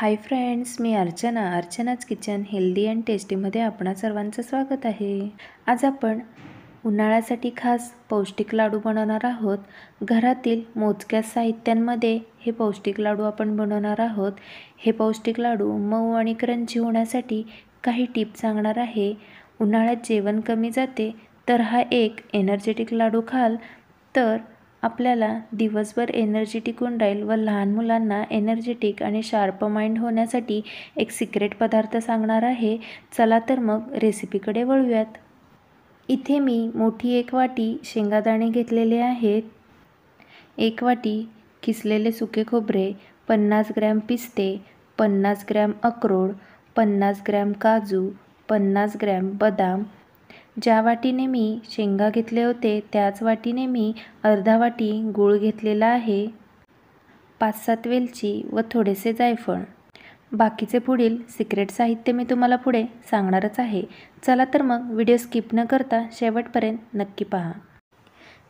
हाय friends मी अर्चना अर्चनाच kitchen healthy and टेस्टीमध्ये आपणा सर्वांचं स्वागत आहे आज आपण उन्हाळ्यासाठी खास पौष्टिक लाडू बनवणार आहोत घरातील मोजक्या साहित्यांमध्ये हे पौष्टिक लाडू आपण बनवणार आहोत हे पौष्टिक लाडू मऊ आणि क्रंची होण्यासाठी काही टिप सांगणार आहे उन्हाळ्यात जेवण कमी जाते तर हा एक एनर्जेटिक लाडू खाल तर आपल्याला दिवसभर एनर्जी टिकून राहील व लहान मुलांना एनर्जेटिक आणि शार्प माइंड होण्यासाठी एक सिक्रेट पदार्थ सांगणार आहे चला तर मग रेसिपीकडे वळूयात इथे मी मोठी एक वाटी शेंगादाणे घेतलेले आहेत एक वाटी किसलेले सुके खोबरे पन्नास ग्रॅम पिस्ते पन्नास ग्रॅम अक्रोड पन्नास ग्रॅम काजू पन्नास ग्रॅम बदाम ज्या वाटीने मी शेंगा घेतले होते त्याच वाटीने मी अर्धा वाटी गूळ घेतलेला आहे पाच सात वेलची व थोडेसे जायफळ बाकीचे पुढील सिक्रेट साहित्य मी तुम्हाला पुढे सांगणारच आहे चला तर मग व्हिडिओ स्किप न करता शेवटपर्यंत नक्की पहा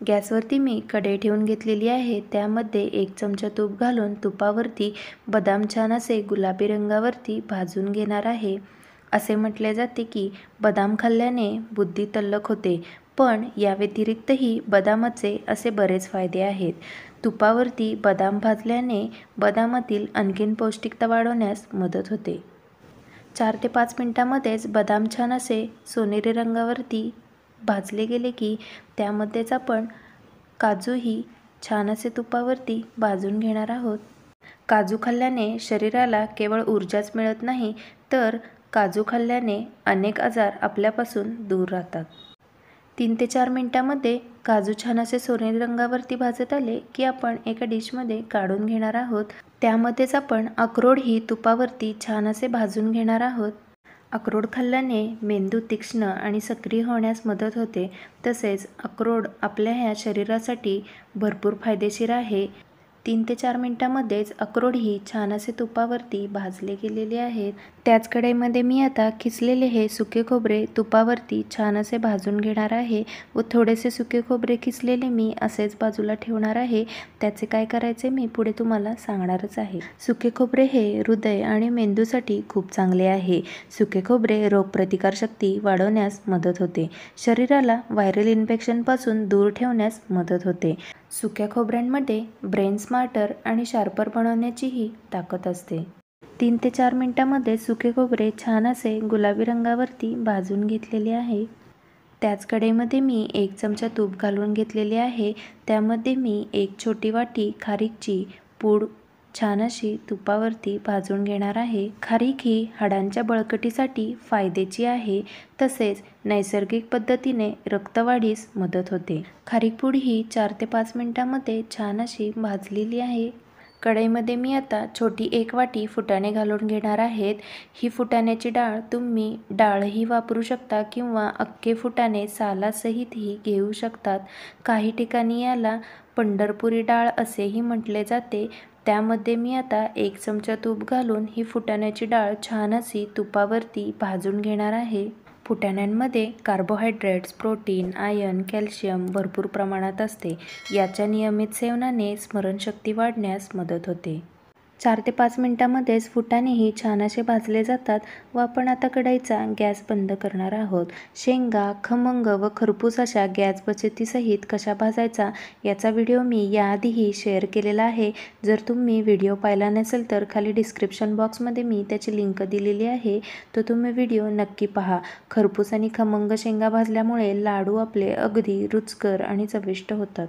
गॅसवरती मी कडे ठेवून घेतलेली आहे त्यामध्ये एक चमचा तूप घालून तुपावरती बदाम छान असे गुलाबी रंगावरती भाजून घेणार आहे असे म्हटले जाते की बदाम खाल्ल्याने बुद्धी तल्लक होते पण या व्यतिरिक्तही बदामाचे असे बरेच फायदे आहेत तुपावरती बदाम भाजल्याने बदामातील आणखीन पौष्टिकता वाढवण्यास मदत होते चार ते पाच मिनटामध्येच बदाम छान असे सोनेरी रंगावरती भाजले गेले की त्यामध्येच आपण काजूही छान असे तुपावरती भाजून घेणार आहोत काजू खाल्ल्याने शरीराला केवळ ऊर्जाच मिळत नाही तर काजू खाल्ल्याने अनेक आजार आपल्यापासून दूर राहतात तीन ते चार मिनटामध्ये काजू छान असे सोनेरी रंगावरती भाजत आले की आपण एका डिशमध्ये काढून घेणार आहोत त्यामध्येच आपण अक्रोड ही तुपावरती छान असे भाजून घेणार आहोत अक्रोड खाल्ल्याने मेंदू तीक्ष्ण आणि सक्रिय होण्यास मदत होते तसेच अक्रोड आपल्या ह्या शरीरासाठी भरपूर फायदेशीर आहे तीन ते चार मिनटामध्येच अक्रोड ही छान असे तुपावरती भाजले गेलेले आहेत त्याच कढईमध्ये मी आता खिचलेले हे सुके खोबरे तुपावरती छान असे भाजून घेणार आहे व थोडेसे सुके खोबरे खिचलेले मी असेच बाजूला ठेवणार आहे त्याचे काय करायचे मी पुढे तुम्हाला सांगणारच आहे सुके खोबरे हे हृदय आणि मेंदूसाठी खूप चांगले आहे सुके खोबरे रोगप्रतिकारशक्ती वाढवण्यास मदत होते शरीराला व्हायरल इन्फेक्शनपासून दूर ठेवण्यास मदत होते सुक्या खोबऱ्यांमध्ये ब्रेन स्मार्टर आणि शार्पर बनवण्याचीही ताकद असते तीन ते चार मिनटामध्ये सुके खोबरे छान असे गुलाबी रंगावरती भाजून घेतलेले आहे त्याच कडेमध्ये मी एक चमचा तूप घालून घेतलेले आहे त्यामध्ये मी एक छोटी वाटी खारीकची पूड छान अशी तुपावरती भाजून घेणार आहे खारीक ही हाडांच्या बळकटीसाठी फायद्याची आहे तसेच नैसर्गिक पद्धतीने रक्तवाढीस मदत होते खारीकपूड ही चार ते पाच मिनटामध्ये छान अशी भाजलेली आहे कढईमध्ये मी आता छोटी एक वाटी फुटाणे घालून घेणार आहेत ही फुटाण्याची डाळ तुम्ही डाळही वापरू शकता किंवा अख्खे फुटाणे सालासहितही घेऊ शकतात काही ठिकाणी याला पंढरपुरी डाळ असेही म्हटले जाते त्यामध्ये मी आता एक चमचा तूप घालून ही फुटाण्याची डाळ छान अशी तुपावरती भाजून घेणार आहे फुटाण्यांमध्ये कार्बोहायड्रेट्स प्रोटीन आयन, कॅल्शियम भरपूर प्रमाणात असते याच्या नियमित सेवनाने स्मरणशक्ती वाढण्यास मदत होते चार ते पाच मिनटामध्येच फुटानेही छान असे भाजले जातात व आपण आता कढाईचा गॅस बंद करणार आहोत शेंगा खमंग व खरपूस अशा गॅस बचतीसहित कशा भाजायचा याचा व्हिडिओ मी याआधीही शेअर केलेला आहे जर तुम्ही व्हिडिओ पाहिला नसेल तर खाली डिस्क्रिप्शन बॉक्समध्ये मी त्याची लिंक दिलेली आहे तो तुम्ही व्हिडिओ नक्की पहा खरपूस आणि खमंग शेंगा भाजल्यामुळे लाडू आपले अगदी रुचकर आणि चविष्ट होतात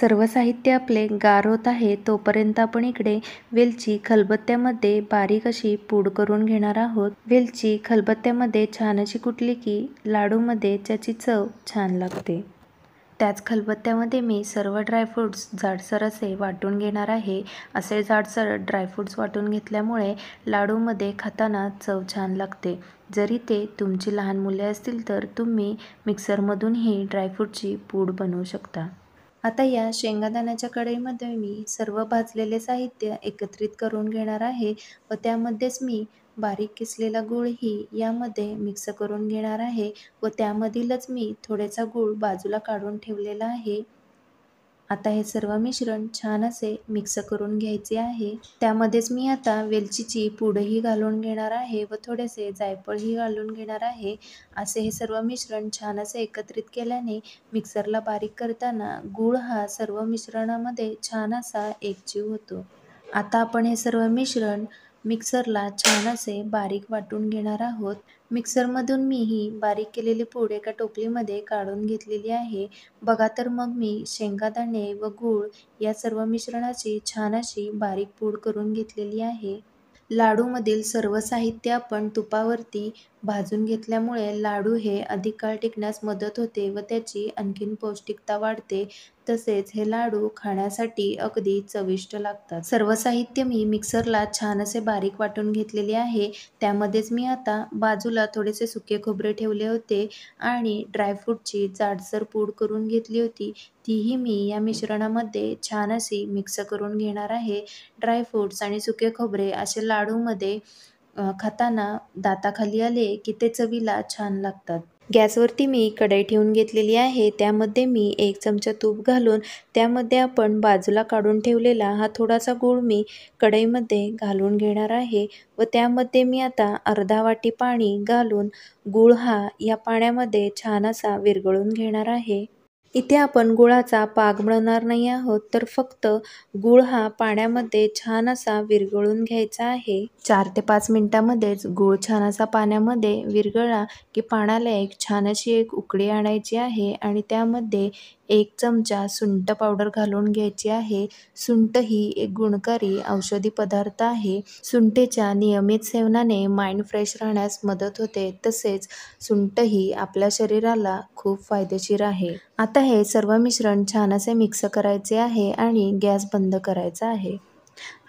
सर्व साहित्य आपले गार होत आहे तोपर्यंत आपण इकडे वेलची खलबत्त्यामध्ये बारीक अशी पूड करून घेणार आहोत वेलची खलबत्त्यामध्ये छान अशी कुठली की लाडूमध्ये त्याची चव छान लागते त्याच खलबत्त्यामध्ये मी सर्व ड्रायफ्रूट्स जाडसर असे वाटून घेणार आहे असे जाडसर ड्रायफ्रूट्स वाटून घेतल्यामुळे लाडूमध्ये खाताना चव छान लागते जरी ते तुमची लहान मुले असतील तर तुम्ही मिक्सरमधूनही ड्रायफ्रूटची पूड बनवू शकता आता या शेंगादाण्याच्या कढईमध्ये मी सर्व भाजलेले साहित्य एकत्रित करून घेणार आहे व त्यामध्येच मी बारीक किसलेला ही यामध्ये मिक्स करून घेणार आहे व त्यामधीलच मी थोडेसा गूळ बाजूला काढून ठेवलेला आहे आता हे सर्व मिश्रण छान असे मिक्स करून घ्यायचे आहे त्यामध्येच मी आता वेलचीची पूडही घालून घेणार आहे व थोडेसे जायफळही घालून घेणार आहे असे हे सर्व मिश्रण छान असे एकत्रित केल्याने मिक्सरला बारीक करताना गूळ हा सर्व मिश्रणामध्ये छान असा एकजीव होतो आता आपण हे सर्व मिश्रण मिक्सरला छान असे बारीक वाटून घेणार आहोत मिक्सरमधून मी ही बारीक केलेली पूड एका टोपलीमध्ये काढून घेतलेली आहे बघा तर मग मी शेंगादाणे व गूळ या सर्व मिश्रणाची छान अशी बारीक पूड करून घेतलेली आहे लाडूमधील सर्व साहित्य आपण तुपावरती भाजून घेतल्यामुळे लाडू हे अधिक काळ टिकण्यास मदत होते व त्याची आणखीन पौष्टिकता वाढते तसेच हे लाडू खाण्यासाठी अगदी चविष्ट लागतात सर्व साहित्य मी मिक्सरला छान असे बारीक वाटून घेतलेले आहे त्यामध्येच मी आता बाजूला थोडेसे सुके खोबरे ठेवले होते आणि ड्रायफ्रूटची जाडसर पूड करून घेतली होती तीही मी या मिश्रणामध्ये छान अशी मिक्स करून घेणार आहे ड्रायफ्रूट्स आणि सुके खोबरे असे लाडूमध्ये खाताना दाताखाली आले की ते चवीला छान लागतात गॅसवरती मी कढई ठेवून घेतलेली आहे त्यामध्ये मी एक चमचा तूप घालून त्यामध्ये आपण बाजूला काढून ठेवलेला हा थोडासा गूळ मी कढईमध्ये घालून घेणार आहे व त्यामध्ये मी आता अर्धा वाटी पाणी घालून गूळ हा या पाण्यामध्ये छान असा विरघळून घेणार आहे इथे आपण गुळाचा पाग बनवणार नाही आहोत तर फक्त गुळ हा पाण्यामध्ये छान असा विरघळून घ्यायचा आहे चार ते पाच मिनिटांमध्येच गुळ छान असा पाण्यामध्ये विरघळा की पाण्याला एक छान अशी एक उकळी आणायची आहे आणि त्यामध्ये एक चमचा सुंट पावडर घालून घ्यायची आहे सुंट ही एक गुणकारी औषधी पदार्थ आहे सुंटेच्या नियमित सेवनाने माइंड फ्रेश राहण्यास मदत होते तसेच सुंट ही आपल्या शरीराला खूप फायदेशीर आहे आता हे सर्व मिश्रण छान असे मिक्स करायचे आहे आणि गॅस बंद करायचा आहे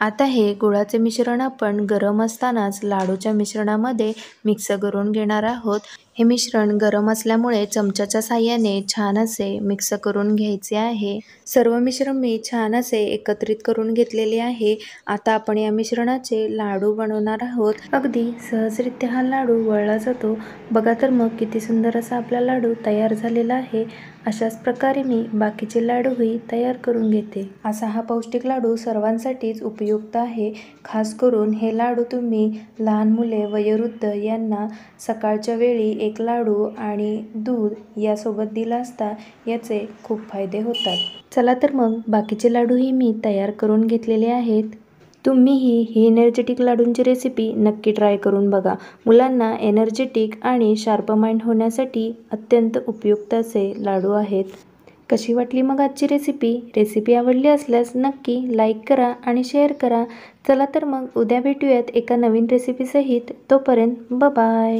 आता हे गुळाचे मिश्रण आपण गरम असतानाच लाडूच्या मिश्रणामध्ये मिक्स करून घेणार आहोत हे मिश्रण गरम असल्यामुळे चमच्याच्या साह्याने छान असे मिक्स करून घ्यायचे आहे सर्व मिश्रण मी छान असे एकत्रित करून घेतलेले आहे आता आपण या मिश्रणाचे लाडू बनवणार आहोत अगदी सहजरित्या हा लाडू वळला जातो बघा तर मग किती सुंदर असा आपला लाडू तयार झालेला आहे अशाच प्रकारे मी बाकीचे लाडूही तयार करून घेते असा हा पौष्टिक लाडू सर्वांसाठीच उपयोग उपयुक्त आहे खास करून हे लाडू तुम्ही लहान मुले वयोवृद्ध यांना सकाळच्या वेळी एक लाडू आणि दूध यासोबत दिला असता याचे खूप फायदे होतात चला तर मग बाकीचे लाडूही मी तयार करून घेतलेले आहेत तुम्हीही ही एनर्जेटिक लाडूंची रेसिपी नक्की ट्राय करून बघा मुलांना एनर्जेटिक आणि शार्प माइंड होण्यासाठी अत्यंत उपयुक्त असे लाडू आहेत कशी वाटली मग आजची रेसिपी रेसिपी आवडली असल्यास नक्की लाईक करा आणि शेअर करा चला तर मग उद्या भेटूयात एका नवीन रेसिपीसहित तोपर्यंत ब बाय